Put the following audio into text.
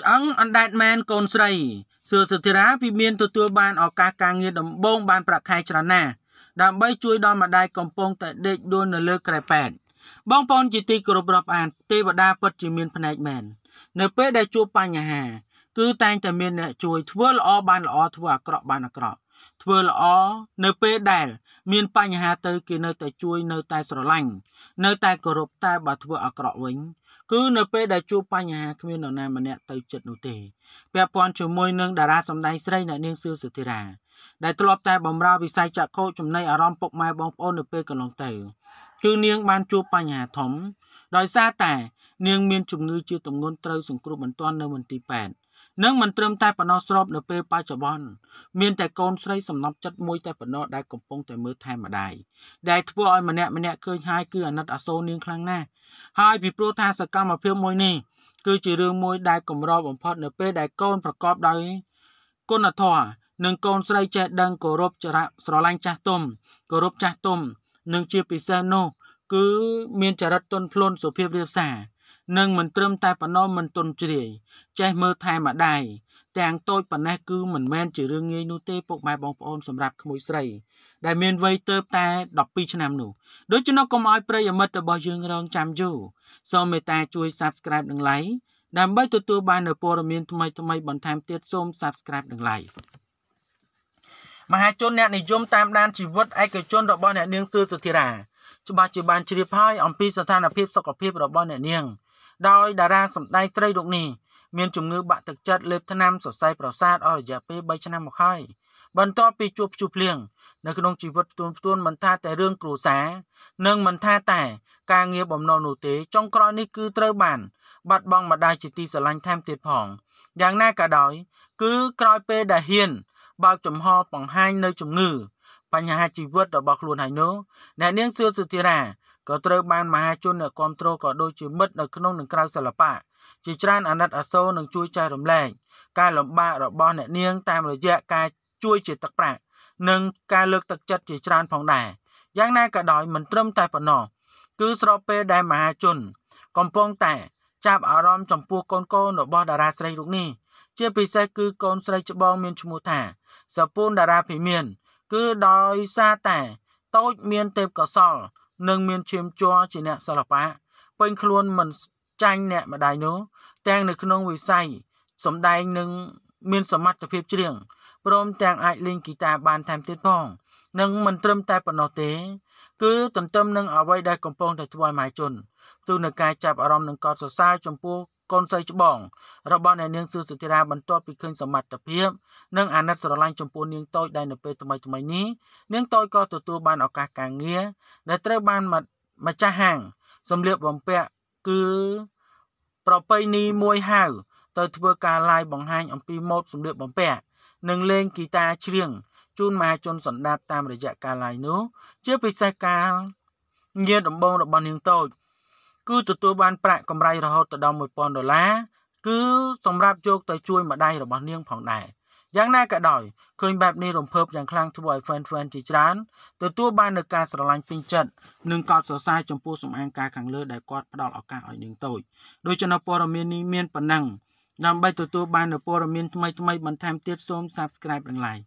ឆ្អឹងអណ្ដែតម៉ែនកូនស្រីសឿសុធិរាពីមានទទួលបានឱកាសការងារដំបូងបានប្រាក់ខែច្រើនណាស់ដើម្បី ជួយដល់ម្ដាយកំពុងតែដេកដួលនៅលើក្រែប៉ែតបងប្អូនជាទីគោរពរាប់អានទេវតាពិតជាមានភ្នែកមែននៅពេលដែលជួបបញ្ហាគឺតែងតែមានអ្នក ជួយធ្វើល្អបានល្អធ្វើអាក្រក់បានអាក្រក់ធ្វើល្អនៅពេលដែល មានបញ្ហាទៅគេនៅតែជួយនៅតែស្រឡាញ់នៅតែគោរពតែបើធ្វើអាក្រក់វិញគឺនៅពេលដែលជួបបញ្ហាគ្មាននរណាម្នាក់ទៅចិត្តនោះទេពាក់ព័ន្ធជាមួយនឹងតារាសម្ដែងស្រីអ្នកនាងសឿសុធិរាដែលធ្លាប់តែបំរើវិស័យចាក់កោចំណៃអារម្មណ៍ពុកម៉ែបងប្អូននៅពេលកន្លងទៅ គឺនាងបានជួបបញ្ហាធំ ដោយសារតែនាងមានជំងឺជាទម្ងន់ត្រូវសង្គ្រោះបន្ទាន់នៅមន្ទីរពេទ្យនិងមិនត្រឹមតែប៉ុណ្ណោះស្របនៅពេលបច្ចុប្បន្នមានតែកូនស្រីសំណប់ចិត្តមួយ តែប៉ុណ្ណោះដែលកំពុងតែមើលថែម្ដាយដែលធ្វើឲ្យម្នាក់ម្នាក់ឃើញហើយគឺអាណិតអាសូរនាងខ្លាំងណាស់ហើយពីព្រោះថាសកម្មភាពមួយនេះគឺជារឿងមួយដែលកម្របំផុតនៅពេលដែលកូនប្រកបដោយគុណធម៌និងកូនស្រីចេះដឹងគោរពចរៈស្រឡាញ់ចាស់ទុំគោរពចាស់ទុំនិងជាពិសេសនោះគឺមានចរិតទន់ភ្លន់សុភាពរាបសារនិងមិនត្រឹមតែប៉ុណ្ណោះមិនទុនជ្រាយចេះមើលថែម្ដាយទាំងតូចប៉ុណ្ណេះគឺមិនមែនជារឿងងាយនោះទេពុកម៉ែបងប្អូនសម្រាប់ក្មួយស្រី ដែលមានវ័យទៅតែ12ឆ្នាំនោះដូច្នោះកុំឲ្យប្រិយមិត្តរបស់យើងរងចាំយូរសូមមេត្តាជួយ Subscribe និង Like ដើម្បីទទួលបាននូវព័ត៌មានថ្មីៗបន្ថែមទៀតសូម Subscribe និង Like មហាជនអ្នកនិយមតាមដានជីវិតឯកជនរបស់អ្នកនាងសឿសុធិរាច្បាស់ជាបានជ្រាបហើយអំពីស្ថានភាពសុខភាពរបស់អ្នកនាងដោយតារាសម្ដែងស្រីរូបនេះមានជំងឺបាក់ទឹកចិត្តលេបថ្នាំសរសៃប្រសាទអស់រយៈពេល3ឆ្នាំមកហើយបន្ទាប់ពីជួបភ្ជុះភ្លៀងនៅក្នុងជីវិតផ្ទួនផ្ទួនមិនថាតែរឿងគ្រួសារនិងមិនថាតែការងារបំណុលនោះទេចុងក្រោយនេះគឺត្រូវបាន បាត់បង់ម្ដាយជាទីស្រឡាញ់ថែមទៀតផងយ៉ាងណាក៏ដោយគឺក្រោយពេលដែលហ៊ានបើកចំហបង្ហាញនៅ ជំងឺ បញ្ហាជីវិតរបស់ខ្លួនហើយនោះអ្នកនាងសឿសុធិរាក៏ត្រូវបានមហាជនអ្នកគ្រប់គ្រងក៏ដូចជាមិត្តនៅក្នុងនិងក្រៅសិល្បៈជាច្រើនអាណិតអាសូរនឹងជួយចែករំលែកការលំបាករបស់អ្នកនាងតាមរយៈការជួយជាទឹកប្រាក់និងការលើកទឹកចិត្តជាច្រើនផងដែរយ៉ាងណាក៏ដោយមិនត្រឹមតែប៉ុណ្ណោះគឺស្របពេលដែលមហាជនកំពុងតែចាប់អារម្មណ៍ចំពោះកូនកូនរបស់ តារាស្រីរូបនេះជាពិសេសគឺកូនស្រីច្បងមានឈ្មោះថាសពូនតារាភិមាន គឺដោយសារតែតូចមានទេពកោសលនិងមានឈាមជ័រជាអ្នកសិល្បៈពេញខ្លួនមិនចាញ់អ្នកម្ដាយនោះទាំងនៅក្នុងវិស័យសម្ដែងនិងមានសមត្ថភាពច្រៀងព្រមទាំងអាចលេងហ្គីតាបានថែមទៀតផងនិងមិនត្រឹមតែប៉ុណ្ណោះទេ គឺទន្ទឹមនឹងអ្វីដែលកំពុងតែធ្វើឲ្យមហាជនទូនការចាប់អារម្មណ៍និងកោតសរសើរចំពោះកូនស្រីច្បងរបស់អ្នកនាងស៊ឺសុធារាបន្ទាប់ពីឃើញសមត្ថភាពនិងអាណិតស្រឡាញ់ចំពោះនាងតូចដែលនៅពេលថ្មីថ្មីនេះនាងតូចក៏ទទួលបានឱកាសការងារដែលត្រូវបានម្ចាស់ហាងសម្លៀកបំពាក់គឺប្រពៃណីមួយហៅទៅ ធ្វើការឡាយបង្ហាញ អំពីម៉ូដសម្លៀកបំពាក់និងលេងហ្គីតាច្រៀងជូនមហាជនសន្តាបតាមរយៈការឡាយនោះ ជាពិសេសការងារដំបូងរបស់នាងតូចគឺទទួលបានប្រាក់កម្រៃរហូតដល់1000ដុល្លារគឺសម្រាប់យកទៅជួយម្ដាយរបស់នាងផងដែរយ៉ាងណាក៏ដោយឃើញបែបនេះរំភើបយ៉ាងខ្លាំងធ្វើឲ្យ fan fan ជាច្រើនទទួលបាននូវការស្រឡាញ់ពេញចិត្តនិងកោតសរសើរចំពោះសម្អាងការខាងលើដែលគាត់ផ្ដល់ឱកាសឲ្យនាងតូចដោយចំណព័ត៌មាននេះមានប៉ុណ្ណឹងដើម្បីទទួលបាននូវព័ត៌មានថ្មីៗបន្ថែមទៀតសូម Subscribe និង Like